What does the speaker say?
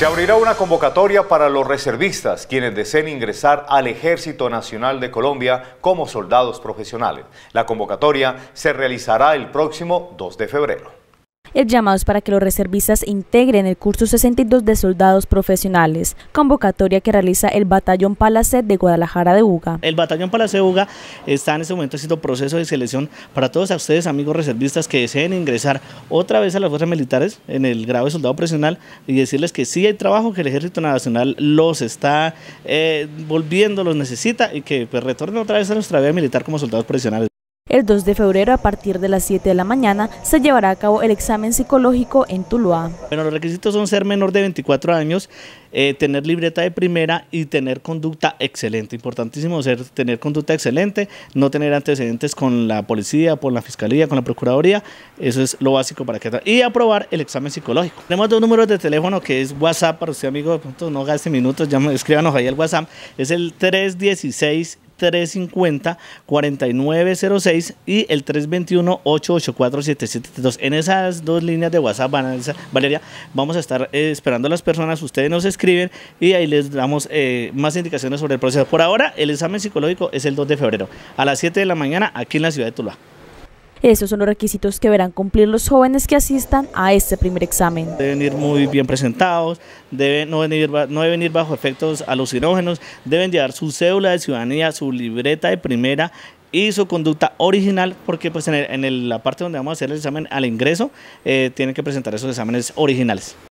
Se abrirá una convocatoria para los reservistas, quienes deseen ingresar al Ejército Nacional de Colombia como soldados profesionales. La convocatoria se realizará el próximo 2 de febrero. El llamado es para que los reservistas integren el curso 62 de soldados profesionales, convocatoria que realiza el Batallón Palacet de Guadalajara de Uga. El Batallón Palacé de Uga está en este momento haciendo proceso de selección para todos a ustedes, amigos reservistas, que deseen ingresar otra vez a las fuerzas militares en el grado de soldado profesional y decirles que sí hay trabajo, que el Ejército Nacional los está eh, volviendo, los necesita y que pues, retornen otra vez a nuestra vida militar como soldados profesionales. El 2 de febrero, a partir de las 7 de la mañana, se llevará a cabo el examen psicológico en Tuluá. Bueno, los requisitos son ser menor de 24 años, eh, tener libreta de primera y tener conducta excelente. Importantísimo ser tener conducta excelente, no tener antecedentes con la policía, con la fiscalía, con la procuraduría. Eso es lo básico para que... Y aprobar el examen psicológico. Tenemos dos números de teléfono que es WhatsApp para usted, amigo. No gaste minutos, ya escríbanos ahí al WhatsApp. Es el 316 350-4906 y el 321-884-7732. En esas dos líneas de WhatsApp, Valeria, vamos a estar eh, esperando a las personas. Ustedes nos escriben y ahí les damos eh, más indicaciones sobre el proceso. Por ahora, el examen psicológico es el 2 de febrero a las 7 de la mañana aquí en la ciudad de Tuluá. Esos son los requisitos que verán cumplir los jóvenes que asistan a este primer examen. Deben ir muy bien presentados, no, deben ir bajo efectos alucinógenos, deben llevar su cédula de ciudadanía, su libreta de primera y su conducta original, porque pues en, la parte donde vamos a hacer el examen al ingreso, eh, tienen que presentar esos exámenes originales.